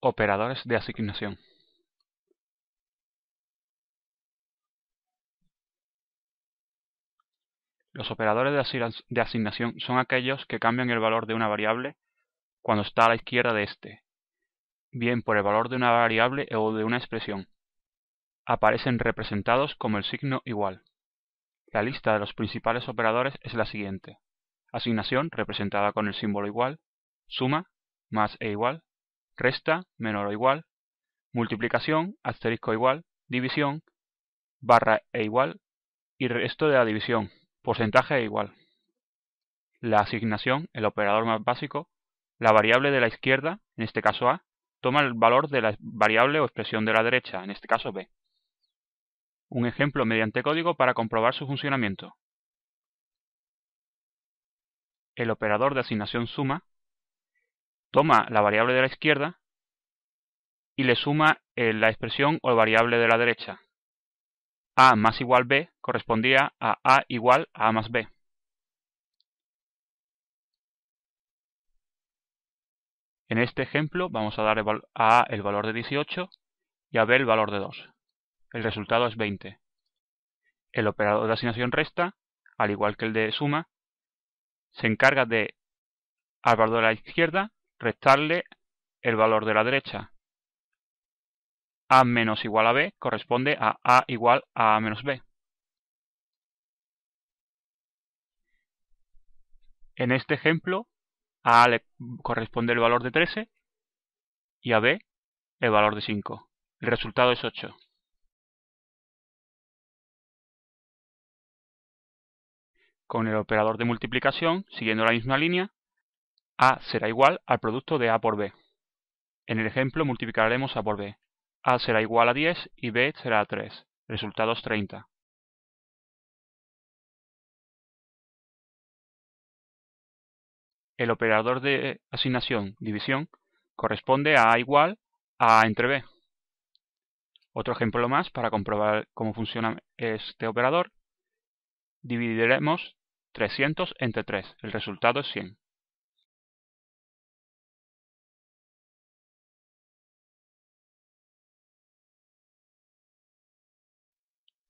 Operadores de asignación Los operadores de asignación son aquellos que cambian el valor de una variable cuando está a la izquierda de éste, bien por el valor de una variable o de una expresión. Aparecen representados como el signo igual. La lista de los principales operadores es la siguiente. Asignación representada con el símbolo igual, suma, más e igual, resta menor o igual, multiplicación asterisco igual, división barra e igual y resto de la división, porcentaje e igual. La asignación, el operador más básico, la variable de la izquierda, en este caso A, toma el valor de la variable o expresión de la derecha, en este caso B. Un ejemplo mediante código para comprobar su funcionamiento. El operador de asignación suma toma la variable de la izquierda y le suma eh, la expresión o variable de la derecha. a más igual b correspondía a a igual a más b. En este ejemplo vamos a dar a a el valor de 18 y a b el valor de 2. El resultado es 20. El operador de asignación resta, al igual que el de suma, se encarga de al valor de la izquierda restarle el valor de la derecha. a menos igual a b corresponde a a igual a a menos b. En este ejemplo, a A le corresponde el valor de 13 y a B el valor de 5. El resultado es 8. Con el operador de multiplicación, siguiendo la misma línea, a será igual al producto de A por B. En el ejemplo multiplicaremos A por B. A será igual a 10 y B será a 3. Resultados 30. El operador de asignación, división, corresponde a A igual a A entre B. Otro ejemplo más para comprobar cómo funciona este operador. Dividiremos 300 entre 3. El resultado es 100.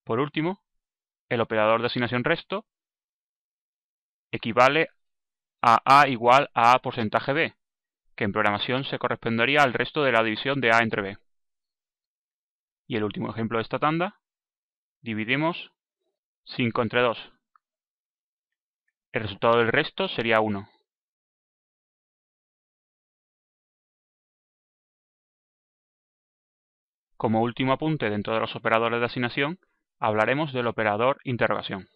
Por último, el operador de asignación resto equivale a A igual a A porcentaje B, que en programación se correspondería al resto de la división de A entre B. Y el último ejemplo de esta tanda, dividimos 5 entre 2. El resultado del resto sería 1. Como último apunte dentro de los operadores de asignación, hablaremos del operador interrogación.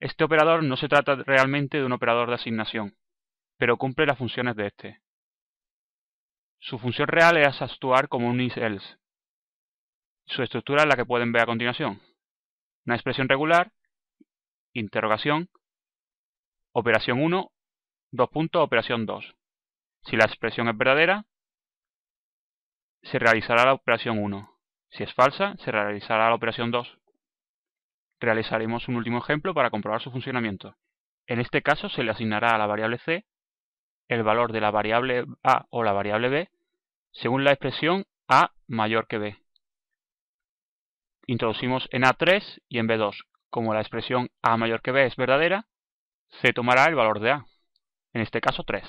Este operador no se trata realmente de un operador de asignación, pero cumple las funciones de este. Su función real es actuar como un is-else. Su estructura es la que pueden ver a continuación. Una expresión regular, interrogación, operación 1, dos puntos, operación 2. Si la expresión es verdadera, se realizará la operación 1. Si es falsa, se realizará la operación 2. Realizaremos un último ejemplo para comprobar su funcionamiento. En este caso se le asignará a la variable c el valor de la variable a o la variable b según la expresión a mayor que b. Introducimos en a3 y en b2. Como la expresión a mayor que b es verdadera, c tomará el valor de a, en este caso 3.